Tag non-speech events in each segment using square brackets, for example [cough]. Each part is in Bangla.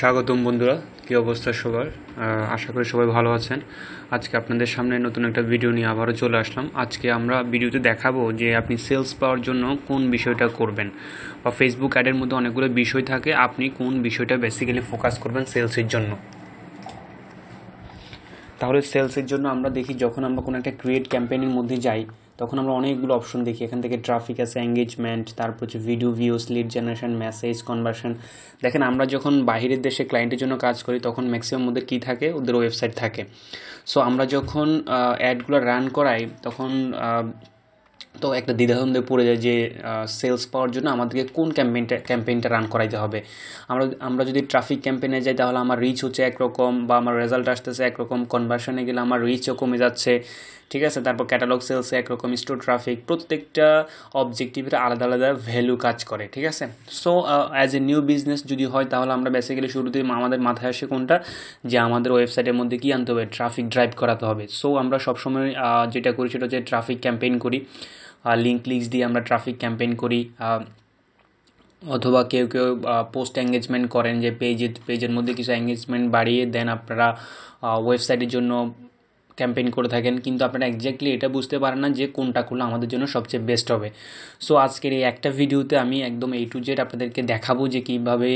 স্বাগতম বন্ধুরা কী অবস্থা সবার আশা করি সবাই ভালো আছেন আজকে আপনাদের সামনে নতুন একটা ভিডিও নিয়ে আবারও চলে আসলাম আজকে আমরা ভিডিওতে দেখাবো যে আপনি সেলস পাওয়ার জন্য কোন বিষয়টা করবেন বা ফেসবুক অ্যাডের মধ্যে অনেকগুলো বিষয় থাকে আপনি কোন বিষয়টা বেসিক্যালি ফোকাস করবেন সেলসের জন্য তাহলে সেলসের জন্য আমরা দেখি যখন আমরা কোনো একটা ক্রিয়েট ক্যাম্পেইনের মধ্যে যাই তখন আমরা অনেকগুলো অপশন দেখি এখান থেকে ট্রাফিক আছে এঙ্গেজমেন্ট তারপর হচ্ছে video views lead generation message conversion দেখেন আমরা যখন বাহিরের দেশে ক্লায়েন্টের জন্য কাজ করি তখন ম্যাক্সিমাম ওদের কী থাকে ওদের ওয়েবসাইট থাকে সো আমরা যখন অ্যাডগুলো রান করাই তখন তো একটা দ্বিধাদ্বন্দ্বে পড়ে যায় যে সেলস পাওয়ার জন্য আমাদেরকে কোন ক্যাম্পেইনটা ক্যাম্পেইনটা রান করাইতে হবে আমরা আমরা যদি ট্রাফিক ক্যাম্পেইনে যাই তাহলে আমার রিচ হচ্ছে একরকম বা আমার রেজাল্ট আসতেছে একরকম কনভার্সনে গেলে আমার রিচও কমে যাচ্ছে ঠিক আছে তারপর ক্যাটালগ সেলস একরকম স্টোর ট্রাফিক প্রত্যেকটা অবজেক্টিভের আলাদা আলাদা ভ্যালু কাজ করে ঠিক আছে so as a new business যদি হয় তাহলে আমরা বেসিক্যালি শুরুতে আমাদের মাথায় আসে কোনটা যে আমাদের ওয়েবসাইটের মধ্যে কী আনতে হবে ট্রাফিক ড্রাইভ করাতে হবে সো আমরা সবসময় যেটা করি সেটা হচ্ছে ট্রাফিক ক্যাম্পেইন করি লিঙ্ক ক্লিক্স দিয়ে আমরা ট্রাফিক ক্যাম্পেইন করি অথবা কেউ কেউ পোস্ট এঙ্গেজমেন্ট করেন যে পেজে পেজের মধ্যে কিছু এঙ্গেজমেন্ট বাড়িয়ে দেন আপনারা ওয়েবসাইটের জন্য ক্যাম্পেইন করে থাকেন কিন্তু আপনারা একজ্যাক্টলি এটা বুঝতে পারেন না যে কোনটা করলে আমাদের জন্য সবচেয়ে বেস্ট হবে সো আজকের এই একটা ভিডিওতে আমি একদম এই টু জেড আপনাদেরকে দেখাবো যে কীভাবে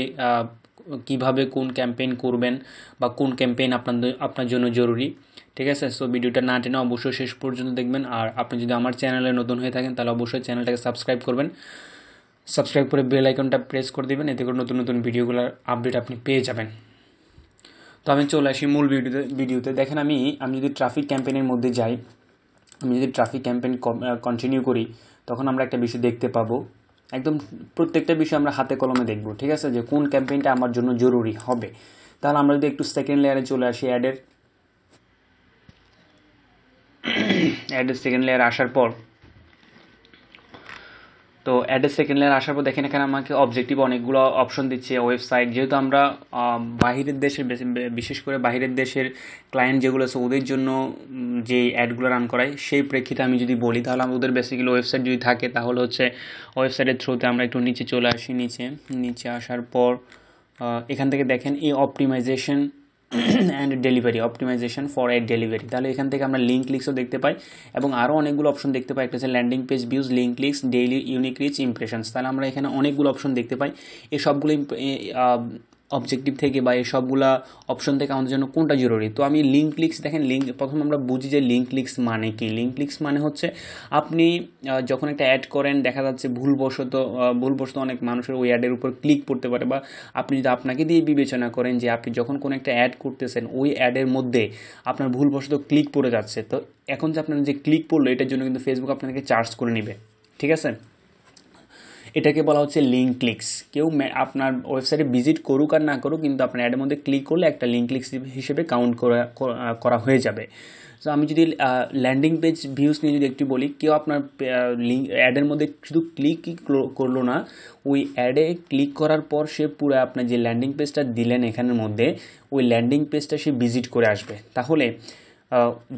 কিভাবে কোন ক্যাম্পেইন করবেন বা কোন ক্যাম্পেইন আপনাদের আপনার জন্য জরুরি ঠিক আছে সো ভিডিওটা না টেনে অবশ্যই শেষ পর্যন্ত দেখবেন আর আপনি যদি আমার চ্যানেলে নতুন হয়ে থাকেন তাহলে অবশ্যই চ্যানেলটাকে সাবস্ক্রাইব করবেন সাবস্ক্রাইব করে বেল আইকনটা প্রেস করে দেবেন এতে করে নতুন নতুন ভিডিওগুলোর আপডেট আপনি পেয়ে যাবেন তো আমি চলে আসি মূল ভিডিওতে ভিডিওতে দেখেন আমি আমি যদি ট্রাফিক ক্যাম্পেইনের মধ্যে যাই আমি যদি ট্রাফিক ক্যাম্পেইন কন্টিনিউ করি তখন আমরা একটা বিষয় দেখতে পাবো একদম প্রত্যেকটা বিষয় আমরা হাতে কলমে দেখব ঠিক আছে যে কোন ক্যাম্পেইনটা আমার জন্য জরুরি হবে তাহলে আমরা যদি একটু সেকেন্ড লেয়ারে চলে আসি অ্যাডের অ্যাডের সেকেন্ড লেয়ার আসার পর তো অ্যাড্রেস সেকেন্ড লেয়ার আসার পর দেখেন এখানে আমাকে অবজেক্টিভ অনেকগুলো অপশন দিচ্ছে ওয়েবসাইট যেহেতু আমরা বাহিরের দেশের বিশেষ করে বাহিরের দেশের ক্লায়েন্ট যেগুলো আছে ওদের জন্য যে অ্যাডগুলো রান করাই সেই প্রেক্ষিতে আমি যদি বলি তাহলে আমাদের বেসিক্যালি ওয়েবসাইট যদি থাকে তাহলে হচ্ছে ওয়েবসাইটের থ্রুতে আমরা একটু নিচে চলে আসি নিচে নিচে আসার পর এখান থেকে দেখেন এই optimisation and delivery optimisation for ad delivery তাহলে এখান থেকে আমরা লিঙ্ক ক্লিক্সও দেখতে পাই এবং আরও অনেকগুলো অপশন দেখতে পাই একটা হচ্ছে landing page views link clicks daily unique reach impressions তাহলে আমরা এখানে অনেকগুলো অপশন দেখতে পাই এই সবগুলো অবজেক্টিভ থেকে বা এই সবগুলা অপশন থেকে আমাদের জন্য কোনটা জরুরি তো আমি লিঙ্ক ক্লিক্স দেখেন লিঙ্ক প্রথমে আমরা বুঝি যে লিঙ্ক ক্লিক্স মানে কি লিঙ্ক ক্লিক্স মানে হচ্ছে আপনি যখন একটা অ্যাড করেন দেখা যাচ্ছে ভুলবশত ভুলবশত অনেক মানুষের ওই অ্যাডের উপর ক্লিক করতে পারে বা আপনি যদি আপনাকে দিয়ে বিবেচনা করেন যে আপনি যখন কোনো একটা অ্যাড করতেছেন ওই অ্যাডের মধ্যে আপনার ভুলবশত ক্লিক পড়ে যাচ্ছে তো এখন যে আপনার যে ক্লিক পড়লো এটার জন্য কিন্তু ফেসবুক আপনাকে চার্জ করে নেবে ঠিক আছে এটাকে বলা হচ্ছে লিঙ্ক ক্লিক্স কেউ আপনার ওয়েবসাইটে ভিজিট করুক আর না করুক কিন্তু আপনার অ্যাডের মধ্যে ক্লিক করলে একটা লিঙ্ক ক্লিক্স হিসেবে কাউন্ট করা হয়ে যাবে সো আমি যদি ল্যান্ডিং পেজ ভিউস নিয়ে যদি একটু বলি কেউ আপনার লিঙ্ক অ্যাডের মধ্যে শুধু ক্লিকই করলো না ওই অ্যাডে ক্লিক করার পর সে পুরো আপনার যে ল্যান্ডিং পেজটা দিলেন এখানের মধ্যে ওই ল্যান্ডিং পেজটা সে ভিজিট করে আসবে তাহলে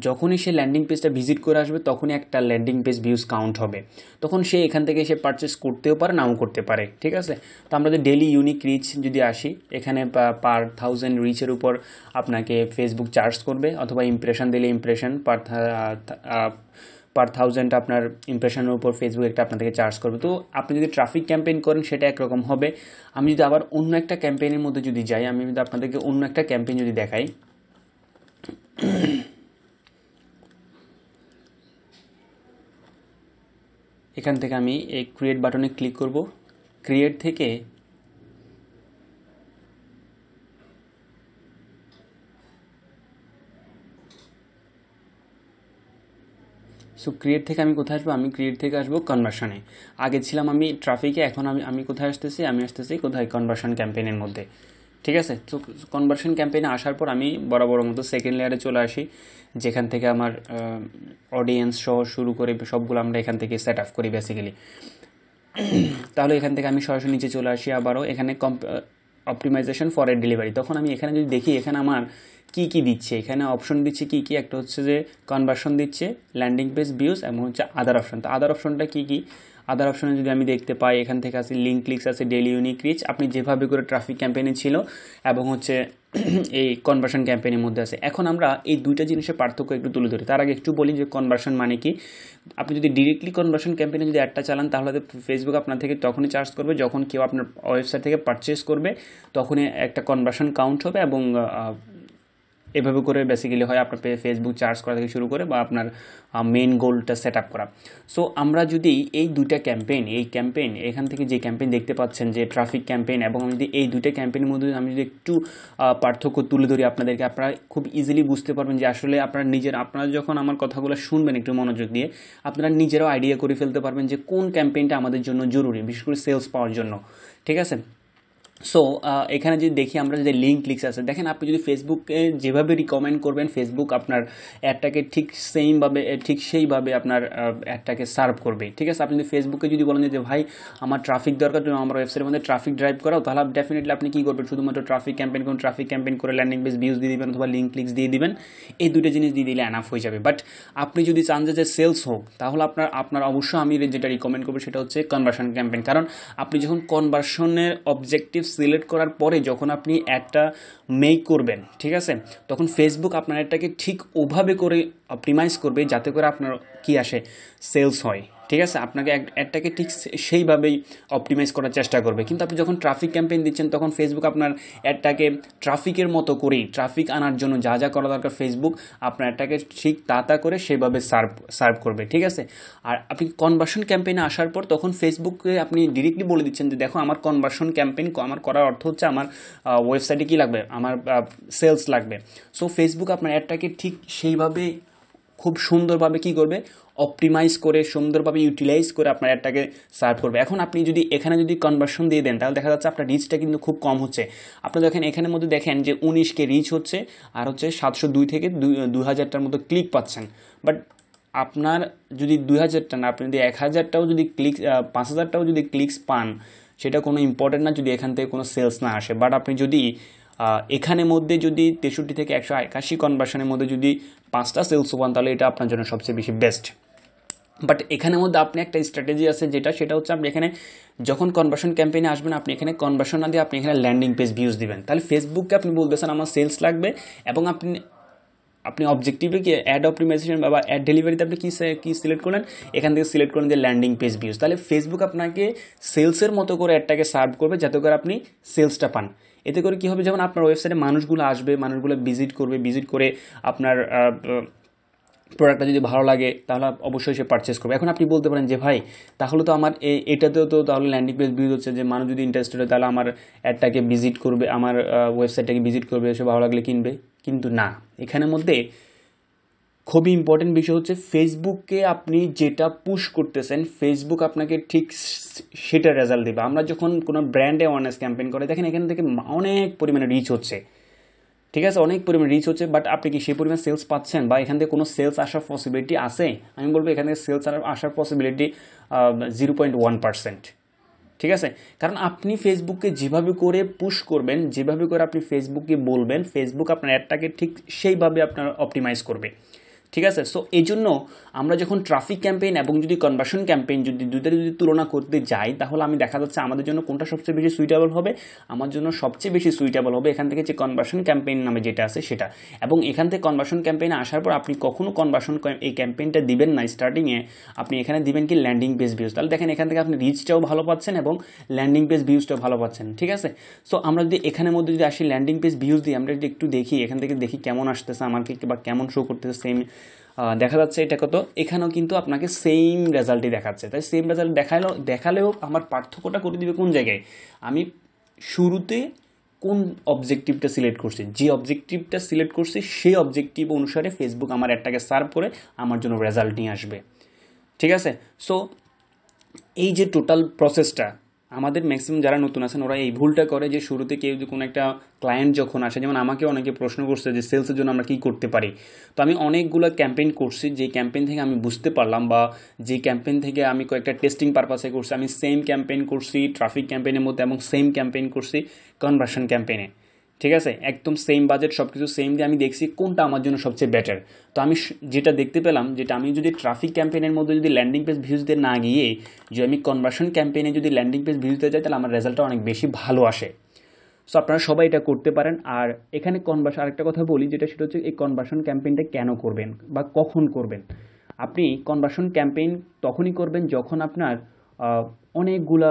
যখনই সে ল্যান্ডিং পেজটা ভিজিট করে আসবে তখনই একটা ল্যান্ডিং পেজ ভিউজ কাউন্ট হবে তখন সে এখান থেকে সে পারচেস করতেও পারে নাও করতে পারে ঠিক আছে তো আমরা যদি ডেলি ইউনিক রিচ যদি আসি এখানে পার থাউজেন্ড রিচের উপর আপনাকে ফেসবুক চার্জ করবে অথবা ইমপ্রেশন দিলে ইমপ্রেশন পার পার থাউজেন্ড আপনার ইমপ্রেশনের উপর ফেসবুক একটা আপনাদেরকে চার্জ করবে তো আপনি যদি ট্রাফিক ক্যাম্পেইন করেন সেটা একরকম হবে আমি যদি আবার অন্য একটা ক্যাম্পেইনের মধ্যে যদি যাই আমি যদি আপনাদেরকে অন্য একটা ক্যাম্পেইন যদি দেখাই এখান থেকে আমি এই ক্রিয়েট বাটনে ক্লিক করব ক্রিয়েট থেকে সো ক্রিয়েট থেকে আমি কোথায় আসবো আমি ক্রিয়েট থেকে আসবো কনভার্সনে আগে ছিলাম আমি ট্রাফিকে এখন আমি আমি কোথায় আসতেছি আমি আসতেছি কোথায় কনভার্সন ক্যাম্পেইনের মধ্যে ঠিক আছে তো কনভার্সন ক্যাম্পেইনে আসার পর আমি বরাবর মতো সেকেন্ড লেয়ারে চলে আসি যেখান থেকে আমার অডিয়েন্স সহ শুরু করে সবগুলো আমরা এখান থেকে সেট আপ করি বেসিক্যালি তাহলে এখান থেকে আমি সরাসরি নিচে চলে আসি আবারও এখানে কম অপটিমাইজেশন ফর এ ডেলিভারি তখন আমি এখানে যদি দেখি এখানে আমার কি কি দিচ্ছে এখানে অপশন দিচ্ছে কি কি একটা হচ্ছে যে কনভার্সন দিচ্ছে ল্যান্ডিং পেজ ভিউজ এবং হচ্ছে আদার অপশন তো আদার অপশনটা কী কী আদার অপশনে যদি আমি দেখতে পাই এখান থেকে আছে লিঙ্ক ক্লিক্স আছে ডেলি ইউনিক রিচ আপনি যেভাবে করে ট্রাফিক ক্যাম্পেইনে ছিল এবং হচ্ছে [clears throat] এই কনভার্সন ক্যাম্পেইনের মধ্যে আছে এখন আমরা এই দুইটা জিনিসের পার্থক্য একটু তুলে ধরি তার আগে একটু বলি যে কনভার্সন মানে কি আপনি যদি ডিরেক্টলি কনভার্সন ক্যাম্পেইনে যদি অ্যাডটা চালান তাহলে ফেসবুক আপনার থেকে তখনই চার্জ করবে যখন কেউ আপনার ওয়েবসাইট থেকে পারচেস করবে তখনই একটা কনভার্সন কাউন্ট হবে এবং এভাবে করে বেসিক্যালি হয় আপনার ফেসবুক চার্জ করা থেকে শুরু করে বা আপনার মেন গোলটা সেট আপ করা সো আমরা যদি এই দুইটা ক্যাম্পেইন এই ক্যাম্পেইন এখান থেকে যে ক্যাম্পেইন দেখতে পাচ্ছেন যে ট্রাফিক ক্যাম্পেইন এবং আমি যদি এই দুইটা ক্যাম্পেইনের মধ্যে আমি যদি একটু পার্থক্য তুলে ধরি আপনাদেরকে আপনারা খুব ইজিলি বুঝতে পারবেন যে আসলে আপনারা নিজের আপনারা যখন আমার কথাগুলো শুনবেন একটু মনোযোগ দিয়ে আপনারা নিজেরাও আইডিয়া করে ফেলতে পারবেন যে কোন ক্যাম্পেইনটা আমাদের জন্য জরুরি বিশেষ করে সেলস পাওয়ার জন্য ঠিক আছে সো এখানে যদি দেখি আমরা যদি লিঙ্ক ক্লিক্স আছে দেখেন আপনি যদি ফেসবুকে যেভাবে রিকমেন্ড করবেন ফেসবুক আপনার অ্যাডটাকে ঠিক সেইমভাবে ঠিক সেইভাবে আপনার অ্যাডটাকে সার্ভ করবে ঠিক আছে আপনি যদি ফেসবুকে যদি বলেন যে ভাই আমার ট্রাফিক দরকার তুমি আমার ওয়েবসাইটের মধ্যে ট্রাফিক ড্রাইভ করাও তাহলে ডেফিনেটলি আপনি কী করবেন শুধুমাত্র ট্রাফিক ক্যাম্পেইন করুন ট্রাফিক ক্যাম্পেইন করে ল্যান্ডিং বেস ভিউজ দিয়ে দিবেন অথবা লিঙ্ক ক্লিক্স দিয়ে দিবেন এই দুটো জিনিস দিয়ে দিলে অ্যানাফ হয়ে যাবে বাট আপনি যদি চান যে সেলস হোক তাহলে আপনার আপনার অবশ্যই আমি যেটা রিকমেন্ড করবো সেটা হচ্ছে কনভার্সন ক্যাম্পেইন কারণ আপনি যখন কনভার্সনের অবজেক্টিভ সিলেক্ট করার পরে যখন আপনি একটা মেক করবেন ঠিক আছে তখন ফেসবুক আপনার অ্যাডটাকে ঠিক ওভাবে করে অপটিমাইজ করবে যাতে করে আপনার কি আসে সেলস হয় ঠিক আছে আপনাকে অ্যাডটাকে ঠিক সেইভাবেই অপটিমাইজ করার চেষ্টা করবে কিন্তু আপনি যখন ট্রাফিক ক্যাম্পেইন দিচ্ছেন তখন ফেসবুক আপনার অ্যাডটাকে ট্রাফিকের মতো করেই ট্রাফিক আনার জন্য যা যা করা দরকার ফেসবুক আপনার অ্যাডটাকে ঠিক তা তা করে সেভাবে সার্ভ সার্ভ করবে ঠিক আছে আর আপনি কনভার্সন ক্যাম্পেইনে আসার পর তখন ফেসবুককে আপনি ডিরেক্টলি বলে দিচ্ছেন যে দেখো আমার কনভার্সন ক্যাম্পেইন আমার করার অর্থ হচ্ছে আমার ওয়েবসাইটে কী লাগবে আমার সেলস লাগবে সো ফেসবুক আপনার অ্যাডটাকে ঠিক সেইভাবে খুব সুন্দরভাবে কি করবে অপটিমাইজ করে সুন্দরভাবে ইউটিলাইজ করে আপনার অ্যাডটাকে সার্ভ করবে এখন আপনি যদি এখানে যদি কনভার্সন দিয়ে দেন তাহলে দেখা যাচ্ছে আপনার রিচটা কিন্তু খুব কম হচ্ছে আপনি দেখেন এখানের মধ্যে দেখেন যে উনিশকে রিচ হচ্ছে আর হচ্ছে সাতশো দুই থেকে দু হাজারটার মতো ক্লিক পাচ্ছেন বাট আপনার যদি দুই হাজারটা না আপনি যদি এক হাজারটাও যদি ক্লিক পাঁচ হাজারটাও যদি ক্লিকস পান সেটা কোনো ইম্পর্টেন্ট না যদি এখান থেকে কোনো সেলস না আসে বাট আপনি যদি এখানে মধ্যে যদি তেষট্টি থেকে একশো একাশি কনভার্সনের মধ্যে যদি পাঁচটা সেলস পান তাহলে এটা আপনার জন্য সবচেয়ে বেশি বেস্ট বাট এখানের মধ্যে আপনি একটা স্ট্র্যাটেজি আছে যেটা সেটা হচ্ছে আপনি এখানে যখন কনভার্সন ক্যাম্পেইনে আসবেন আপনি এখানে কনভার্সন না দিয়ে আপনি এখানে ল্যান্ডিং পেজ ভিউজ দিবেন তাহলে ফেসবুককে আপনি বলতেছেন আমার সেলস লাগবে এবং আপনি আপনি অবজেক্টিভে কি অ্যাড অপটিমাইজেশন বা অ্যাড ডেলিভারিতে আপনি কী কী সিলেক্ট করলেন এখান থেকে সিলেক্ট করেন যে ল্যান্ডিং পেজ ভিউজ তাহলে ফেসবুক আপনাকে সেলসের মতো করে অ্যাডটাকে সার্ভ করবে যাতে করে আপনি সেলসটা পান এতে করে কী হবে যেমন আপনার ওয়েবসাইটে মানুষগুলো আসবে মানুষগুলো ভিজিট করবে ভিজিট করে আপনার প্রোডাক্টটা যদি ভালো লাগে তাহলে অবশ্যই সে পারচেস করবে এখন আপনি বলতে পারেন যে ভাই তাহলে তো আমার এই এটাতেও তো তাহলে ল্যান্ডিং পেজ বিউজ হচ্ছে যে মানুষ যদি ইন্টারেস্টেড হয় তাহলে আমার অ্যাডটাকে ভিজিট করবে আমার ওয়েবসাইটটাকে ভিজিট করবে সে ভালো লাগলে কিনবে কিন্তু না এখানের মধ্যে খুবই ইম্পর্টেন্ট বিষয় হচ্ছে ফেসবুককে আপনি যেটা পুশ করতেছেন ফেসবুক আপনাকে ঠিক সেটা রেজাল্ট দেবে আমরা যখন কোনো ব্র্যান্ডে অ্যাওয়ারনেস ক্যাম্পেইন করে দেখেন এখান থেকে অনেক পরিমাণে রিচ হচ্ছে ঠিক আছে অনেক পরিমাণ রিচ হচ্ছে বাট আপনি কি সেই পরিমাণ সেলস পাচ্ছেন বা এখান থেকে কোনো সেলস আসার পসিবিলিটি আছে আমি বলবো এখান থেকে সেলস আসার possibility zero point one percent ঠিক আছে কারণ আপনি ফেসবুককে যেভাবে করে পুশ করবেন যেভাবে করে আপনি ফেসবুককে বলবেন ফেসবুক আপনার অ্যাডটাকে ঠিক সেইভাবে আপনার অপটিমাইজ করবে ঠিক আছে সো এই জন্য আমরা যখন ট্রাফিক ক্যাম্পেইন এবং যদি কনভার্সন ক্যাম্পেইন যদি দুধের যদি তুলনা করতে যাই তাহলে আমি দেখা যাচ্ছে আমাদের জন্য কোনটা সবচেয়ে বেশি সুইটেবল হবে আমার জন্য সবচেয়ে বেশি সুইটেবল হবে এখান থেকে যে কনভার্সন ক্যাম্পেইন নামে যেটা আছে সেটা এবং এখান থেকে কনভার্সন ক্যাম্পেইনে আসার পর আপনি কখনও কনভার্সন এই ক্যাম্পেইনটা দিবেন না স্টার্টিংয়ে আপনি এখানে দিবেন কি ল্যান্ডিং পেজ ভিউজ তাহলে দেখেন এখান থেকে আপনি রিচটাও ভালো পাচ্ছেন এবং ল্যান্ডিং পেজ ভিউজটাও ভালো পাচ্ছেন ঠিক আছে সো আমরা যদি এখানের মধ্যে যদি আসি ল্যান্ডিং পেজ ভিউজ দিয়ে আমরা যদি একটু দেখি এখান থেকে দেখি কেমন আসতেছে আমাকে বা কেমন শো করতেছে সেম দেখা যাচ্ছে এটা কত এখানেও কিন্তু আপনাকে সেম রেজাল্টই দেখাচ্ছে তাই সেম রেজাল্ট দেখালেও দেখালেও আমার পার্থক্যটা করে দিবে কোন জায়গায় আমি শুরুতে কোন অবজেক্টিভটা সিলেক্ট করছি যে অবজেক্টিভটা সিলেক্ট করছি সেই অবজেক্টিভ অনুসারে ফেসবুক আমার একটাকে সার্ভ করে আমার জন্য রেজাল্ট নিয়ে আসবে ঠিক আছে সো এই যে টোটাল প্রসেসটা আমাদের ম্যাক্সিমাম যারা নতুন আছেন ওরা এই ভুলটা করে যে শুরুতে কেউ যদি কোনো একটা ক্লায়েন্ট যখন আসে যেমন আমাকে অনেকে প্রশ্ন করছে যে সেলসের জন্য আমরা কী করতে পারি তো আমি অনেকগুলো ক্যাম্পেইন করছি যে ক্যাম্পেইন থেকে আমি বুঝতে পারলাম বা যে ক্যাম্পেইন থেকে আমি কয়েকটা টেস্টিং পারপাসে করছি আমি সেম ক্যাম্পেইন করছি ট্রাফিক ক্যাম্পেইনের মধ্যে এবং সেম ক্যাম্পেইন করছি কনভার্সন ক্যাম্পেইনে ঠিক আছে একদম সেম বাজেট সব কিছু সেম দিয়ে আমি দেখছি কোনটা আমার জন্য সবচেয়ে বেটার তো আমি যেটা দেখতে পেলাম যেটা আমি যদি ট্রাফিক ক্যাম্পেনের মধ্যে যদি ল্যান্ডিং পেজ ভিউজতে না গিয়ে যদি আমি কনভার্সন ক্যাম্পেনে যদি ল্যান্ডিং পেজ ভিউজতে যাই তাহলে আমার রেজাল্টটা অনেক বেশি ভালো আসে সো আপনারা সবাই এটা করতে পারেন আর এখানে কনভার্স আরেকটা কথা বলি যেটা সেটা হচ্ছে এই কনভার্সন ক্যাম্পেইনটা কেন করবেন বা কখন করবেন আপনি কনভার্সন ক্যাম্পেইন তখনই করবেন যখন আপনার অনেকগুলা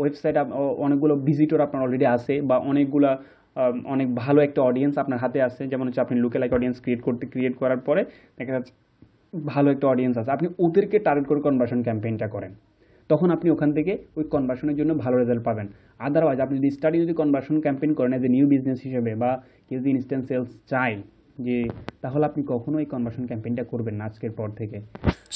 ওয়েবসাইট অনেকগুলো ভিজিটর আপনার অলরেডি আছে বা অনেকগুলা অনেক ভালো একটা অডিয়েন্স আপনার হাতে আছে যেমন হচ্ছে আপনি লুকে লাইক অডিয়েন্স ক্রিয়েট করতে ক্রিয়েট করার পরে দেখা যাচ্ছে ভালো একটা অডিয়েন্স আছে আপনি ওদেরকে টার্গেট করে কনভার্সন ক্যাম্পেইনটা করেন তখন আপনি ওখান থেকে ওই কনভার্সনের জন্য ভালো রেজাল্ট পাবেন আদারওয়াইজ আপনি যদি স্টাডি যদি কনভার্সন ক্যাম্পেইন করেন এজ এ নিউ বিজনেস হিসেবে বা কেউ যদি ইনস্ট্যান্ট সেলস চাই যে তাহলে আপনি কখনো এই কনভার্সন ক্যাম্পেইনটা করবেন আজকের পর থেকে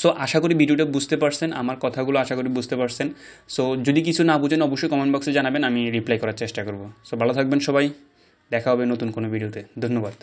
সো আশা করি ভিডিওটা বুঝতে পারছেন আমার কথাগুলো আশা করি বুঝতে পারছেন সো যদি কিছু না বুঝেন অবশ্যই কমেন্ট বক্সে জানাবেন আমি রিপ্লাই করার চেষ্টা করব সো ভালো থাকবেন সবাই দেখা হবে নতুন কোনো ভিডিওতে ধন্যবাদ